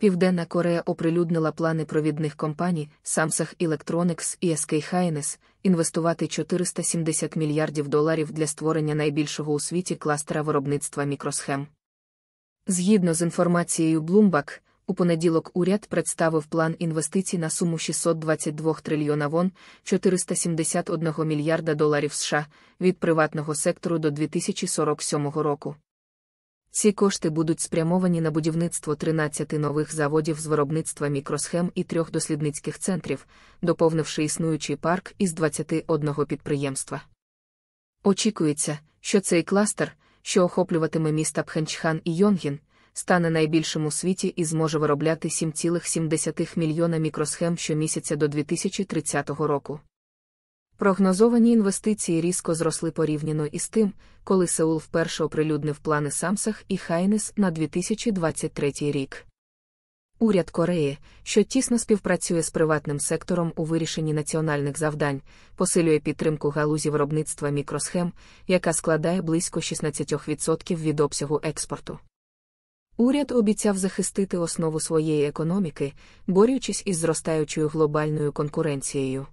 Південна Корея оприлюднила плани провідних компаній Samsung Electronics і SK Hynix інвестувати 470 мільярдів доларів для створення найбільшого у світі кластера виробництва мікросхем. Згідно з інформацією Bloomberg, у понеділок уряд представив план інвестицій на суму 622 трильйона вон 471 мільярда доларів США від приватного сектору до 2047 року. Ці кошти будуть спрямовані на будівництво 13 нових заводів з виробництва мікросхем і трьох дослідницьких центрів, доповнивши існуючий парк із 21 підприємства. Очікується, що цей кластер, що охоплюватиме міста Пхенчхан і Йонгін, стане найбільшим у світі і зможе виробляти 7,7 мільйона мікросхем щомісяця до 2030 року. Прогнозовані інвестиції різко зросли порівняно із тим, коли Сеул вперше оприлюднив плани Самсах і Хайнес на 2023 рік. Уряд Кореї, що тісно співпрацює з приватним сектором у вирішенні національних завдань, посилює підтримку галузі виробництва мікросхем, яка складає близько 16% від обсягу експорту. Уряд обіцяв захистити основу своєї економіки, борючись із зростаючою глобальною конкуренцією.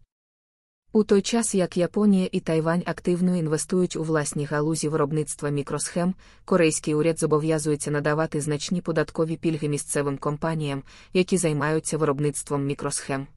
У той час як Японія і Тайвань активно інвестують у власні галузі виробництва мікросхем, корейський уряд зобов'язується надавати значні податкові пільги місцевим компаніям, які займаються виробництвом мікросхем.